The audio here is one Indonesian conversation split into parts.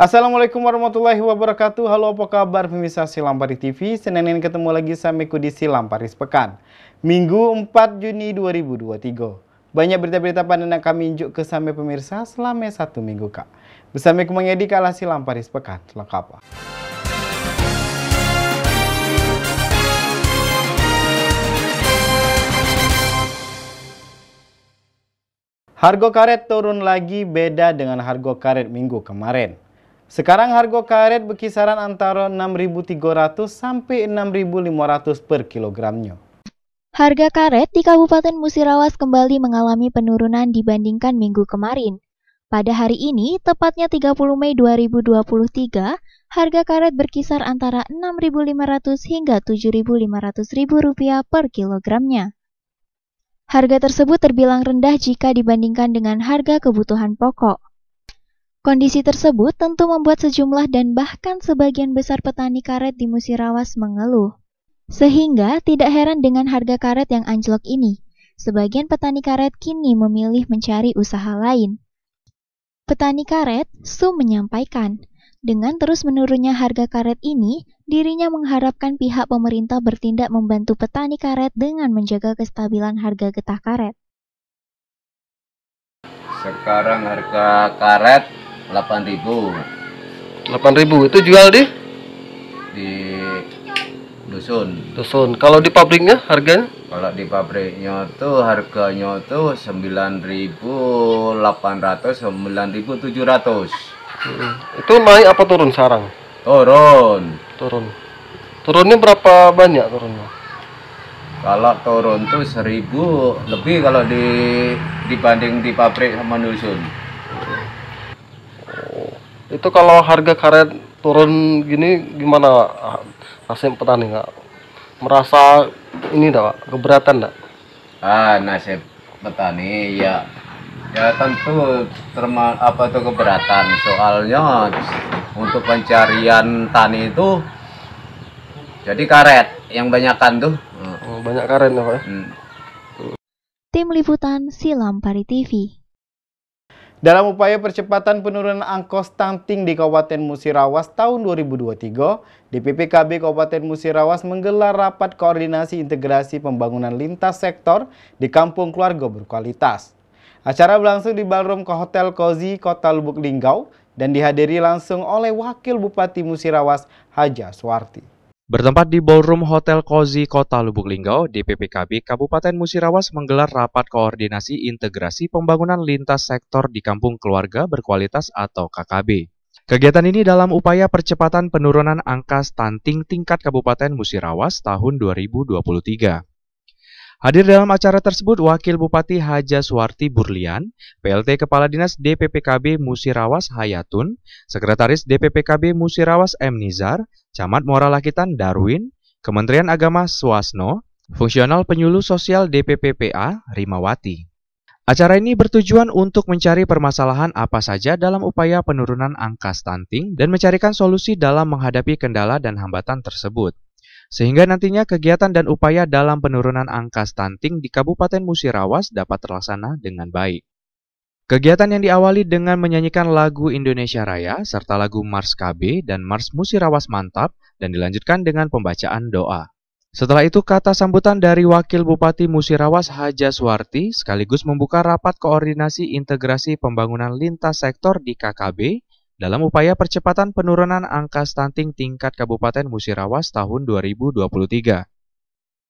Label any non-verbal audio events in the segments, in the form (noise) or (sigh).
Assalamualaikum warahmatullahi wabarakatuh. Halo apa kabar pemirsa Silampari TV? Senin ini ketemu lagi sama di Silampari Sepekan. Minggu 4 Juni 2023. Banyak berita-berita pandang yang kami injuk ke sama pemirsa selama satu minggu kak. Bersama aku Edi kalah silam Paris Pekan lengkap. Harga karet turun lagi beda dengan harga karet minggu kemarin. Sekarang harga karet berkisaran antara 6.300 sampai 6.500 per kilogramnya. Harga karet di Kabupaten Musirawas kembali mengalami penurunan dibandingkan minggu kemarin. Pada hari ini, tepatnya 30 Mei 2023, harga karet berkisar antara Rp6.500 hingga Rp7.500 per kilogramnya. Harga tersebut terbilang rendah jika dibandingkan dengan harga kebutuhan pokok. Kondisi tersebut tentu membuat sejumlah dan bahkan sebagian besar petani karet di Musirawas mengeluh. Sehingga tidak heran dengan harga karet yang anjlok ini. Sebagian petani karet kini memilih mencari usaha lain. Petani karet, Su menyampaikan, dengan terus menurunnya harga karet ini, dirinya mengharapkan pihak pemerintah bertindak membantu petani karet dengan menjaga kestabilan harga getah karet. Sekarang harga karet 8000 8000 itu jual di di dusun dusun kalau di pabriknya harganya kalau di pabriknya tuh harganya tuh 9800 9700 hmm. itu naik apa turun sarang turun turun turunnya berapa banyak turunnya kalau turun tuh seribu lebih kalau di dibanding di pabrik sama dusun itu kalau harga karet turun gini gimana ah, nasib petani nggak merasa ini enggak pak keberatan enggak ah nasib petani ya ya tentu terma apa itu keberatan soalnya untuk pencarian tani itu jadi karet yang banyakkan tuh hmm, banyak karet ya pak ya? hmm. tim liputan pari TV dalam upaya percepatan penurunan angkot stunting di Kabupaten Musirawas tahun 2023, DPPKB Kabupaten Musirawas menggelar rapat koordinasi integrasi pembangunan lintas sektor di Kampung Keluarga Berkualitas. Acara berlangsung di Balrum ke Hotel Kozi, Kota Lubuk Linggau, dan dihadiri langsung oleh Wakil Bupati Musirawas, Haja Suwarti. Bertempat di Ballroom Hotel Kozi Kota Lubuk Linggau, DPPKB Kabupaten Musirawas menggelar rapat koordinasi integrasi pembangunan lintas sektor di Kampung Keluarga Berkualitas atau KKB. Kegiatan ini dalam upaya percepatan penurunan angka stunting tingkat Kabupaten Musirawas tahun 2023. Hadir dalam acara tersebut Wakil Bupati Haja Suwarti Burlian, PLT Kepala Dinas DPPKB Musirawas Hayatun, Sekretaris DPPKB Musirawas M. Nizar, Camat Muara Lakitan Darwin, Kementerian Agama Swasno, Fungsional Penyuluh Sosial DPPPA Rimawati. Acara ini bertujuan untuk mencari permasalahan apa saja dalam upaya penurunan angka stunting dan mencarikan solusi dalam menghadapi kendala dan hambatan tersebut. Sehingga nantinya kegiatan dan upaya dalam penurunan angka stunting di Kabupaten Musirawas dapat terlaksana dengan baik. Kegiatan yang diawali dengan menyanyikan lagu Indonesia Raya serta lagu Mars KB dan Mars Musirawas Mantap dan dilanjutkan dengan pembacaan doa. Setelah itu kata sambutan dari Wakil Bupati Musirawas Haja Suwarti sekaligus membuka rapat koordinasi integrasi pembangunan lintas sektor di KKB dalam upaya percepatan penurunan angka stunting tingkat Kabupaten Musirawas tahun 2023,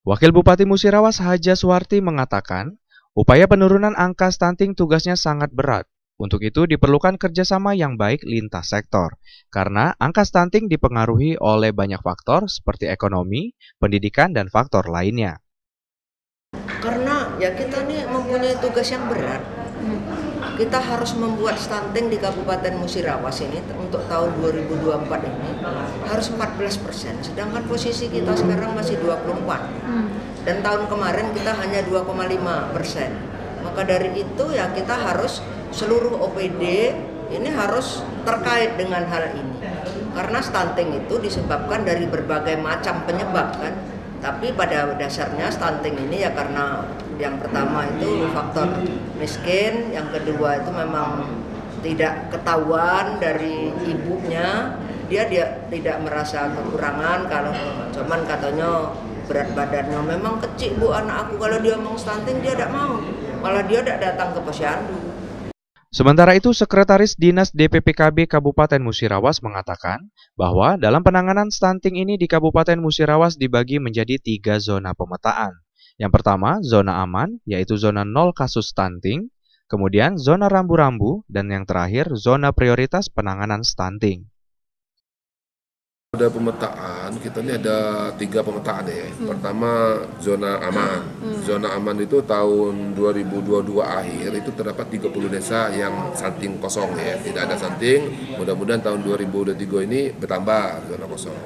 Wakil Bupati Musirawas Haja Suwarti mengatakan, upaya penurunan angka stunting tugasnya sangat berat. Untuk itu diperlukan kerjasama yang baik lintas sektor, karena angka stunting dipengaruhi oleh banyak faktor seperti ekonomi, pendidikan, dan faktor lainnya. Karena ya kita nih mempunyai tugas yang berat, kita harus membuat stunting di Kabupaten Musirawas ini untuk tahun 2024 ini harus 14 persen, sedangkan posisi kita sekarang masih 24 hmm. dan tahun kemarin kita hanya 2,5 persen. Maka dari itu ya kita harus seluruh OPD ini harus terkait dengan hal ini karena stunting itu disebabkan dari berbagai macam penyebab kan tapi pada dasarnya stunting ini ya karena yang pertama itu faktor miskin, yang kedua itu memang tidak ketahuan dari ibunya, dia dia tidak merasa kekurangan kalau cuman katanya berat badannya memang kecil bu anak aku kalau dia mau stunting dia tidak mau, malah dia tidak datang ke posyandu. Sementara itu, Sekretaris Dinas DPPKB Kabupaten Musirawas mengatakan bahwa dalam penanganan stunting ini di Kabupaten Musirawas dibagi menjadi tiga zona pemetaan. Yang pertama, zona aman, yaitu zona 0 kasus stunting, kemudian zona rambu-rambu, dan yang terakhir, zona prioritas penanganan stunting. Ada pemetaan, kita ini ada tiga pemetaan ya. Hmm. Pertama, zona aman. Hmm. Zona aman itu tahun 2022 akhir, itu terdapat 30 desa yang santing kosong ya. Tidak ada santing, mudah-mudahan tahun 2023 ini bertambah zona kosong.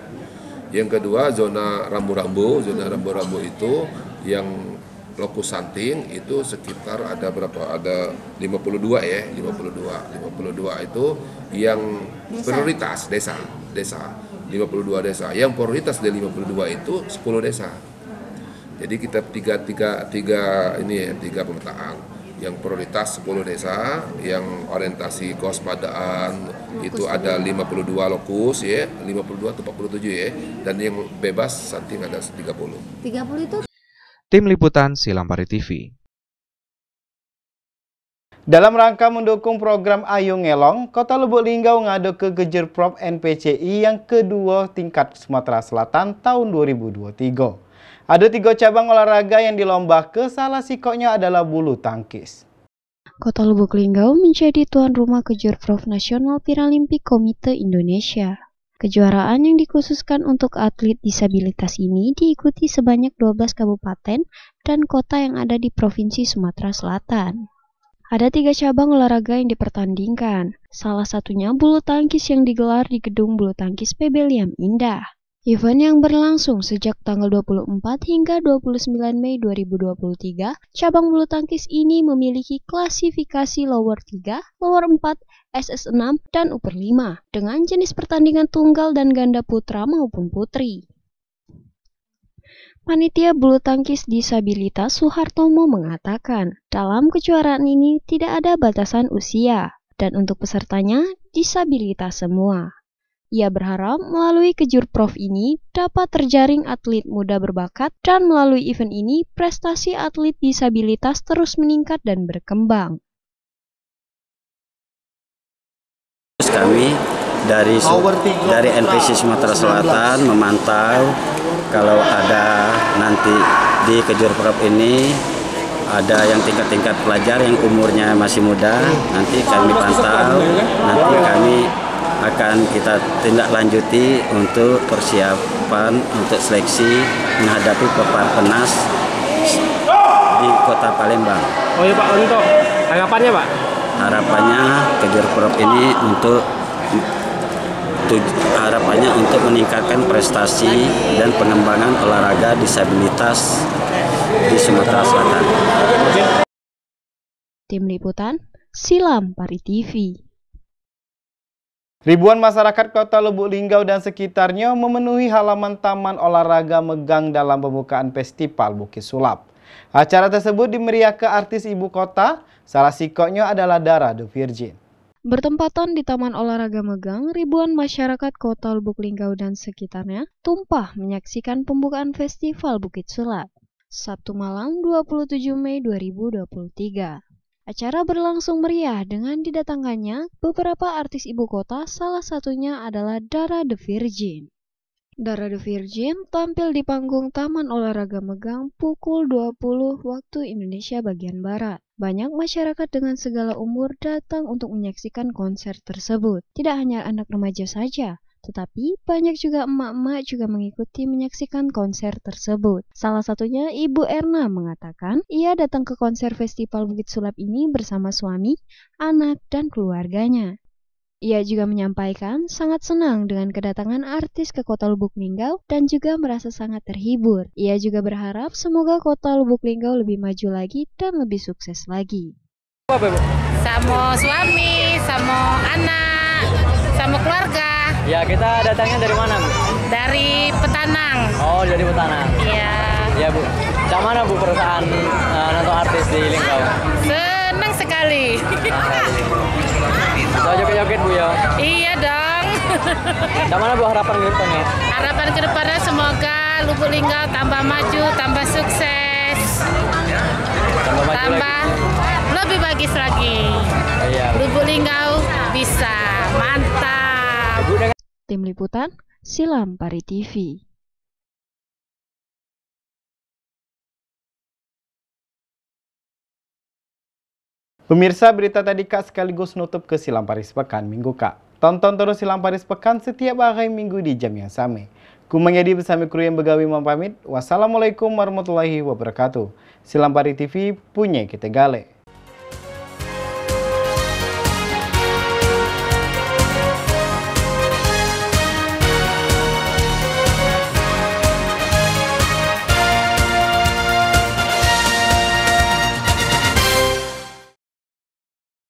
Yang kedua, zona rambu-rambu. Zona rambu-rambu itu yang lokus santing itu sekitar ada berapa ada 52 ya 52 52 itu yang desa. prioritas desa desa 52 desa yang prioritas dari 52 itu 10 desa jadi kita tiga tiga tiga ini ya tiga pemetaan yang prioritas 10 desa yang orientasi kewaspadaan itu ya. ada 52 lokus ya 52 atau 47 ya dan yang bebas santing ada 30 30 itu Tim Liputan Silampari TV. Dalam rangka mendukung program Ayung Ngelong, Kota Lubuk Linggau ngadu ke Gejer Prop NPCI yang kedua tingkat Sumatera Selatan tahun 2023. Ada tiga cabang olahraga yang dilomba ke salah sikoknya adalah bulu tangkis. Kota Lubuk Linggau menjadi tuan rumah kejur prof Nasional Paralimpik Komite Indonesia. Kejuaraan yang dikhususkan untuk atlet disabilitas ini diikuti sebanyak 12 kabupaten dan kota yang ada di Provinsi Sumatera Selatan. Ada tiga cabang olahraga yang dipertandingkan, salah satunya bulu tangkis yang digelar di Gedung Bulu Tangkis PB Liam Indah. Event yang berlangsung sejak tanggal 24 hingga 29 Mei 2023, cabang bulu tangkis ini memiliki klasifikasi lower 3, lower 4, SS6, dan Uber 5 dengan jenis pertandingan tunggal dan ganda putra maupun putri. Panitia bulu tangkis disabilitas Suhartomo mengatakan, dalam kejuaraan ini tidak ada batasan usia, dan untuk pesertanya disabilitas semua. Ia berharap melalui kejur prof ini dapat terjaring atlet muda berbakat dan melalui event ini prestasi atlet disabilitas terus meningkat dan berkembang. kami dari dari NPC Sumatera Selatan memantau kalau ada nanti di Kejur ini ada yang tingkat-tingkat pelajar yang umurnya masih muda nanti kami pantau nanti kami akan kita tindak lanjuti untuk persiapan untuk seleksi menghadapi penas di kota Palembang. Oh iya Pak untuk tanggapannya Pak? harapannya kejar prop ini untuk harapannya untuk meningkatkan prestasi dan pengembangan olahraga disabilitas di Sumatera Selatan. Tim Liputan, Silam Pari TV. Ribuan masyarakat kota Lubuk Linggau dan sekitarnya memenuhi halaman Taman Olahraga Megang dalam pembukaan Festival Bukit Sulap. Acara tersebut dimeriahkan artis ibu kota, salah sikoknya adalah Dara The Virgin. Bertempatan di Taman Olahraga Megang, ribuan masyarakat kota Lubuk Linggau dan sekitarnya tumpah menyaksikan pembukaan Festival Bukit Sulat, Sabtu malam 27 Mei 2023. Acara berlangsung meriah dengan didatangkannya beberapa artis ibu kota, salah satunya adalah Dara The Virgin. Dara The Virgin tampil di panggung Taman Olahraga Megang pukul 20 waktu Indonesia bagian Barat. Banyak masyarakat dengan segala umur datang untuk menyaksikan konser tersebut. Tidak hanya anak remaja saja, tetapi banyak juga emak-emak juga mengikuti menyaksikan konser tersebut. Salah satunya Ibu Erna mengatakan, ia datang ke konser Festival Bukit Sulap ini bersama suami, anak, dan keluarganya. Ia juga menyampaikan sangat senang dengan kedatangan artis ke Kota Lubuk Linggau dan juga merasa sangat terhibur. Ia juga berharap semoga Kota Lubuk Linggau lebih maju lagi dan lebih sukses lagi. Sama suami, sama anak, sama keluarga. Ya, kita datangnya dari mana, Bu? Dari Petanang. Oh, dari Petanang. Iya. Iya, Bu. Dari mana, Bu, perusahaan uh, eh, nonton artis di Linggau? ya. Iya dong. Gimana (laughs) Bu harapan ke depannya? Harapan ke depannya semoga Lubuk Linggau tambah maju, tambah sukses. Tambah, maju tambah lagi. lebih bagus lagi. iya. Lubuk Linggau bisa. Mantap. Tim Liputan Silam Pari TV Pemirsa berita tadi Kak sekaligus nutup ke Silam Paris Pekan Minggu Kak. Tonton terus Silam Paris Pekan setiap hari Minggu di jam yang sama. Kumangedi bersama kru yang begawi mempamit. Wassalamualaikum warahmatullahi wabarakatuh. Silam Paris TV punya kita galek.